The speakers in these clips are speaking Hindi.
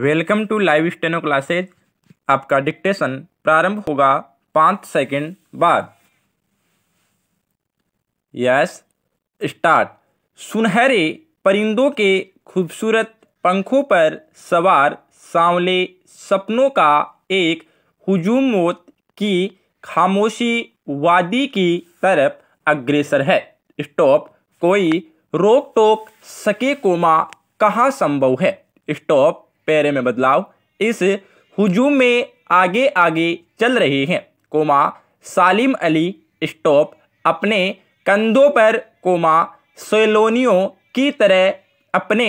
welcome to live steno classes आपका डिक्टेशन प्रारंभ होगा पाँच सेकंड बाद यस स्टार्ट सुनहरे परिंदों के खूबसूरत पंखों पर सवार सांवले सपनों का एक हजूमोत की खामोशी वादी की तरफ अग्रेसर है स्टॉप कोई रोक टोक सके कोमा कहाँ संभव है स्टॉप पैरे में बदलाव इस हुजूम में आगे आगे चल रहे हैं कोमा सालिम अली स्टॉप अपने कंधों पर कोमा सोलोनियों की तरह अपने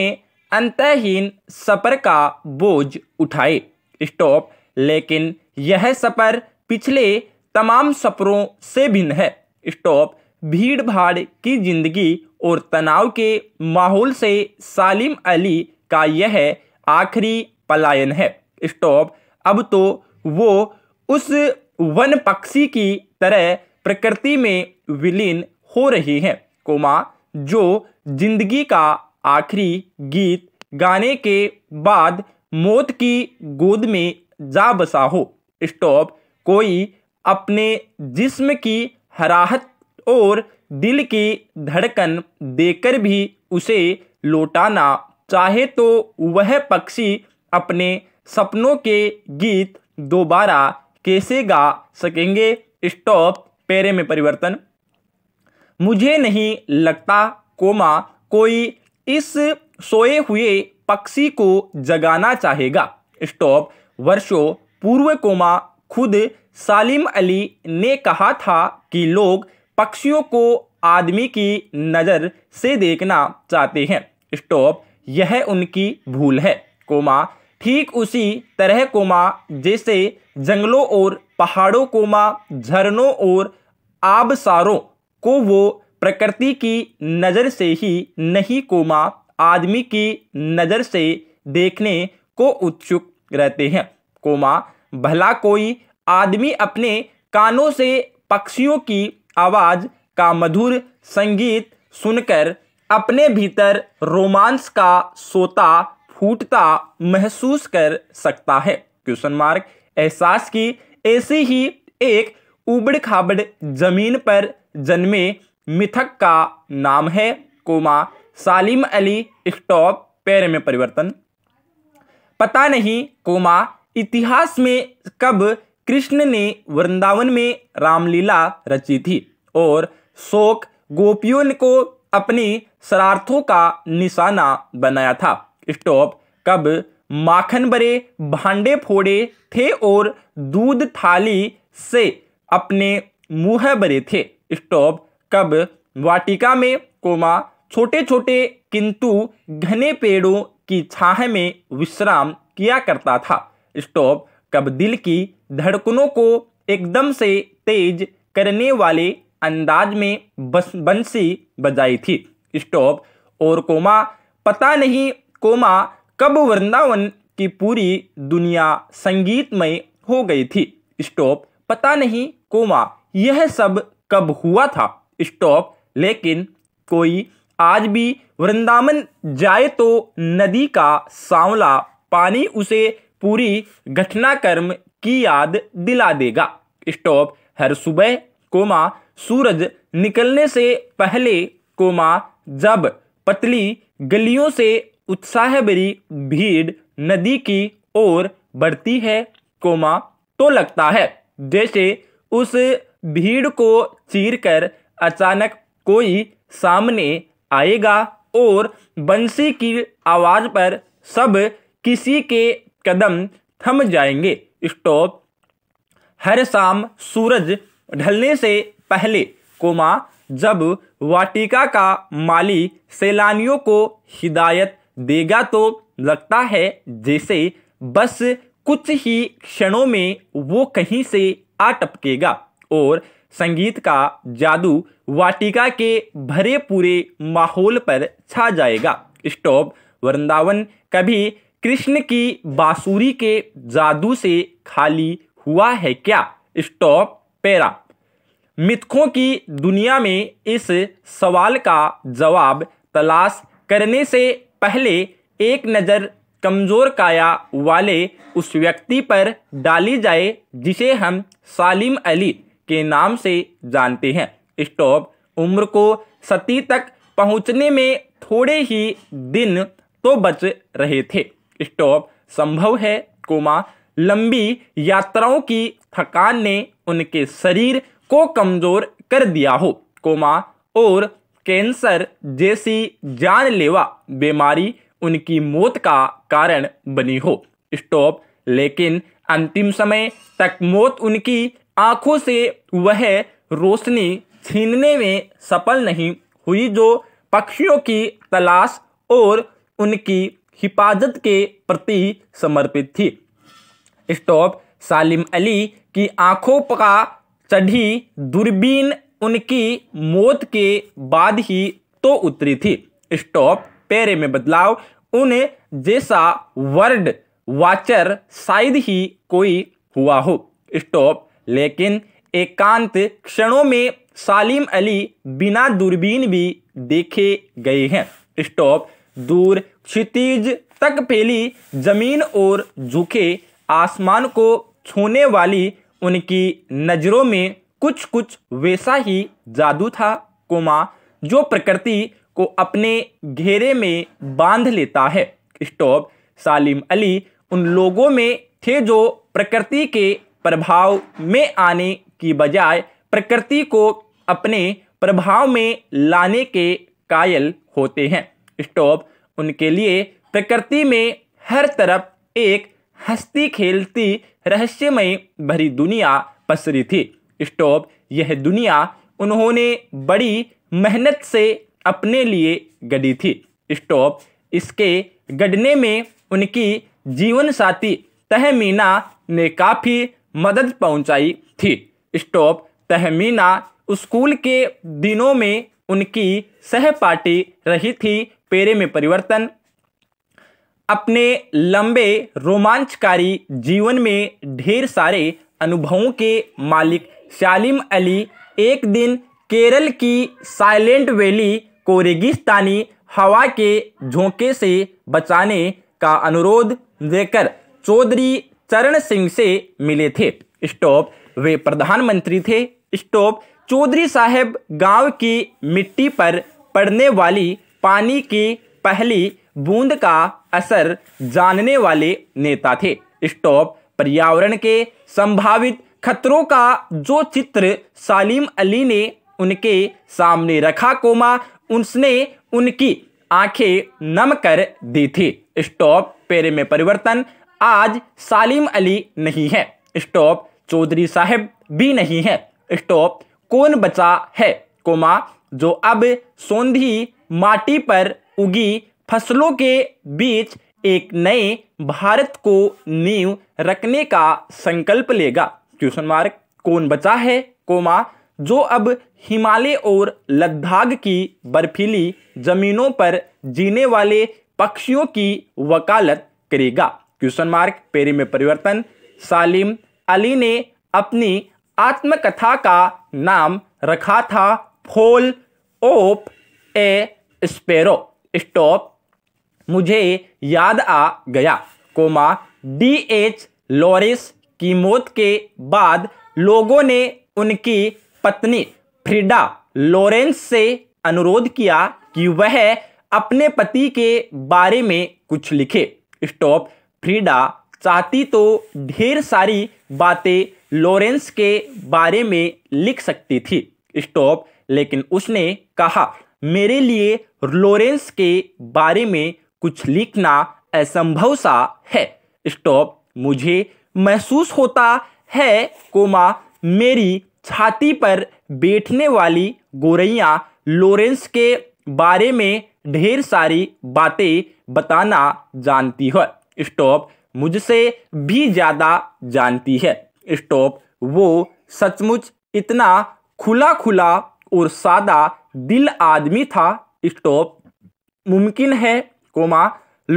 अंतहीन सफ़र का बोझ उठाए स्टॉप लेकिन यह सफ़र पिछले तमाम सफ़रों से भिन्न है स्टॉप भीड़ भाड़ की जिंदगी और तनाव के माहौल से सालिम अली का यह आखिरी पलायन है स्टॉप अब तो वो उस वन पक्षी की तरह प्रकृति में विलीन हो रही हैं कोमा जो जिंदगी का आखिरी गीत गाने के बाद मौत की गोद में जा बसा हो स्टॉप कोई अपने जिस्म की हराहत और दिल की धड़कन देकर भी उसे लौटाना चाहे तो वह पक्षी अपने सपनों के गीत दोबारा कैसे गा सकेंगे स्टॉप पेरे में परिवर्तन मुझे नहीं लगता कोमा कोई इस सोए हुए पक्षी को जगाना चाहेगा स्टॉप वर्षों पूर्व कोमा खुद सालिम अली ने कहा था कि लोग पक्षियों को आदमी की नज़र से देखना चाहते हैं स्टॉप यह उनकी भूल है कोमा ठीक उसी तरह कोमा जैसे जंगलों और पहाड़ों कोमा झरनों और आबसारों को वो प्रकृति की नज़र से ही नहीं कोमा आदमी की नज़र से देखने को उत्सुक रहते हैं कोमा भला कोई आदमी अपने कानों से पक्षियों की आवाज़ का मधुर संगीत सुनकर अपने भीतर रोमांस का सोता फूटता महसूस कर सकता है क्वेश्चन मार्क एहसास की ऐसी ही एक उबड़ खाबड़ जमीन पर जन्मे मिथक का नाम है कोमा सालिम अली स्टॉप पैर में परिवर्तन पता नहीं कोमा इतिहास में कब कृष्ण ने वृंदावन में रामलीला रची थी और शोक गोपियों को अपनी शरारतों का निशाना बनाया था स्टॉप कब माखन बरे भांडे फोड़े थे और दूध थाली से अपने मुंह बरे थे स्टॉप कब वाटिका में कोमा छोटे छोटे किंतु घने पेड़ों की छाह में विश्राम किया करता था स्टॉप कब दिल की धड़कनों को एकदम से तेज करने वाले अंदाज में बस बंसी बजाई थी स्टॉप और कोमा पता नहीं कोमा कब वृंदावन की पूरी दुनिया संगीतमय हो गई थी स्टॉप पता नहीं कोमा यह सब कब हुआ था स्टॉप लेकिन कोई आज भी वृंदावन जाए तो नदी का सांवला पानी उसे पूरी घटनाक्रम की याद दिला देगा स्टॉप हर सुबह कोमा सूरज निकलने से पहले कोमा जब पतली गलियों से उत्साह भरी भीड़ नदी की ओर बढ़ती है कोमा तो लगता है जैसे उस भीड़ को चीर कर अचानक कोई सामने आएगा और बंसी की आवाज़ पर सब किसी के कदम थम जाएंगे स्टॉप हर शाम सूरज ढलने से पहले कोमा जब वाटिका का माली सैलानियों को हिदायत देगा तो लगता है जैसे बस कुछ ही क्षणों में वो कहीं से आ टपकेगा और संगीत का जादू वाटिका के भरे पूरे माहौल पर छा जाएगा स्टॉप वृंदावन कभी कृष्ण की बांसुरी के जादू से खाली हुआ है क्या स्टॉप पैरा मिथकों की दुनिया में इस सवाल का जवाब तलाश करने से पहले एक नज़र कमज़ोर काया वाले उस व्यक्ति पर डाली जाए जिसे हम सालिम अली के नाम से जानते हैं स्टॉप उम्र को सती तक पहुंचने में थोड़े ही दिन तो बच रहे थे स्टॉप संभव है कोमा लंबी यात्राओं की थकान ने उनके शरीर को कमज़ोर कर दिया हो कोमा और कैंसर जैसी जानलेवा बीमारी उनकी मौत का कारण बनी हो स्टॉप लेकिन अंतिम समय तक मौत उनकी आंखों से वह रोशनी छीनने में सफल नहीं हुई जो पक्षियों की तलाश और उनकी हिफाजत के प्रति समर्पित थी स्टॉप सालिम अली की आंखों का चढ़ी दूरबीन उनकी मौत के बाद ही तो उतरी थी स्टॉप पेरे में बदलाव उन्हें जैसा वर्ड वाचर शायद ही कोई हुआ हो स्टॉप लेकिन एकांत क्षणों में सालिम अली बिना दूरबीन भी देखे गए हैं स्टॉप दूर क्षितिज तक फैली जमीन और झुके आसमान को छूने वाली उनकी नज़रों में कुछ कुछ वैसा ही जादू था कोमा जो प्रकृति को अपने घेरे में बांध लेता है स्टॉप सालिम अली उन लोगों में थे जो प्रकृति के प्रभाव में आने की बजाय प्रकृति को अपने प्रभाव में लाने के कायल होते हैं स्टॉप उनके लिए प्रकृति में हर तरफ एक हंसती खेलती रहस्यमय भरी दुनिया पसरी थी स्टोव यह दुनिया उन्होंने बड़ी मेहनत से अपने लिए गढ़ी थी स्टोव इसके गढ़ने में उनकी जीवन साथी तहमीना ने काफ़ी मदद पहुंचाई थी स्टोव तहमीना स्कूल के दिनों में उनकी सहपाठी रही थी पेरे में परिवर्तन अपने लंबे रोमांचकारी जीवन में ढेर सारे अनुभवों के मालिक सालिम अली एक दिन केरल की साइलेंट वैली को रेगिस्तानी हवा के झोंके से बचाने का अनुरोध देकर चौधरी चरण सिंह से मिले थे स्टॉप वे प्रधानमंत्री थे स्टॉप चौधरी साहब गांव की मिट्टी पर पड़ने वाली पानी की पहली बूंद का असर जानने वाले नेता थे स्टॉप पर्यावरण के संभावित खतरों का जो चित्र सालिम अली ने उनके सामने रखा कोमा उसने उनकी आंखें नम कर दी थी स्टॉप पेरे में परिवर्तन आज सालिम अली नहीं है स्टॉप चौधरी साहब भी नहीं है स्टॉप कौन बचा है कोमा जो अब सोंधी माटी पर उगी फसलों के बीच एक नए भारत को नींव रखने का संकल्प लेगा क्वेश्चन मार्क कौन बचा है कोमा जो अब हिमालय और लद्दाख की बर्फीली जमीनों पर जीने वाले पक्षियों की वकालत करेगा क्वेश्चन मार्क पेरी में परिवर्तन सालिम अली ने अपनी आत्मकथा का नाम रखा था फोल ओप ए स्पेरो स्टॉप मुझे याद आ गया कोमा डी एच लॉरिस की मौत के बाद लोगों ने उनकी पत्नी फ्रिडा लॉरेंस से अनुरोध किया कि वह अपने पति के बारे में कुछ लिखे स्टॉप फ्रीडा चाहती तो ढेर सारी बातें लॉरेंस के बारे में लिख सकती थी स्टॉप लेकिन उसने कहा मेरे लिए लॉरेंस के बारे में कुछ लिखना असंभव सा है स्टॉप मुझे महसूस होता है कोमा मेरी छाती पर बैठने वाली गोरैया लॉरेंस के बारे में ढेर सारी बातें बताना जानती है स्टॉप मुझसे भी ज़्यादा जानती है स्टॉप वो सचमुच इतना खुला खुला और सादा दिल आदमी था स्टॉप मुमकिन है कोमा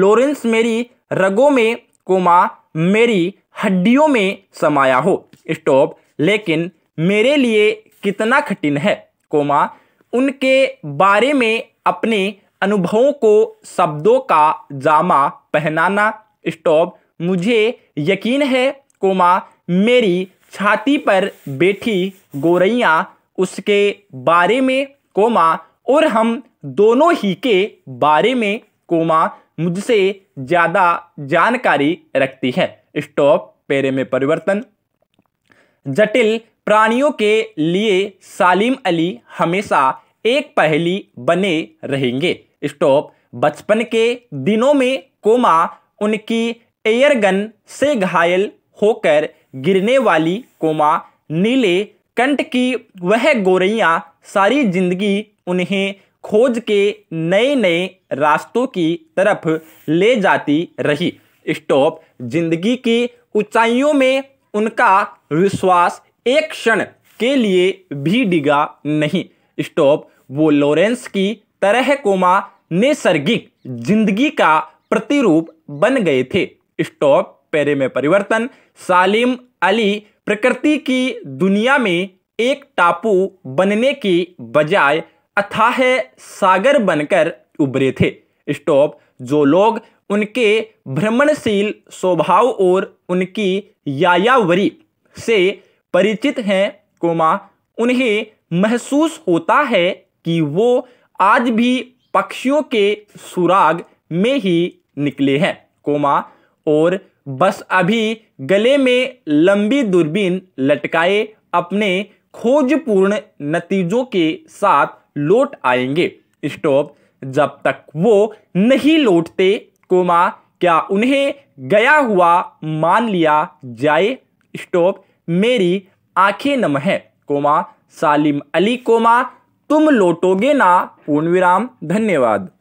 लोरेंस मेरी रगों में कोमा मेरी हड्डियों में समाया हो स्टॉप लेकिन मेरे लिए कितना कठिन है कोमा उनके बारे में अपने अनुभवों को शब्दों का जामा पहनाना स्टॉप मुझे यकीन है कोमा मेरी छाती पर बैठी गोरैया उसके बारे में कोमा और हम दोनों ही के बारे में कोमा मुझसे ज़्यादा जानकारी रखती है स्टॉप पेरे में परिवर्तन जटिल प्राणियों के लिए सालिम अली हमेशा एक पहली बने रहेंगे स्टॉप बचपन के दिनों में कोमा उनकी एयरगन से घायल होकर गिरने वाली कोमा नीले कंठ की वह गोरैया सारी जिंदगी उन्हें खोज के नए नए रास्तों की तरफ ले जाती रही स्टॉप जिंदगी की ऊंचाइयों में उनका विश्वास एक क्षण के लिए भी डिगा नहीं स्टॉप वो लॉरेंस की तरह कोमा नैसर्गिक जिंदगी का प्रतिरूप बन गए थे स्टॉप पेरे में परिवर्तन सालिम अली प्रकृति की दुनिया में एक टापू बनने की बजाय अथाह सागर बनकर उभरे थे स्टॉप जो लोग उनके भ्रमणशील स्वभाव और उनकी यायावरी से परिचित हैं कोमा उन्हें महसूस होता है कि वो आज भी पक्षियों के सुराग में ही निकले हैं कोमा और बस अभी गले में लंबी दूरबीन लटकाए अपने खोजपूर्ण नतीजों के साथ लौट आएंगे स्टॉप जब तक वो नहीं लौटते कोमा क्या उन्हें गया हुआ मान लिया जाए स्टॉप मेरी आंखें नम है कोमा सालिम अली कोमा तुम लौटोगे ना पूर्ण विराम धन्यवाद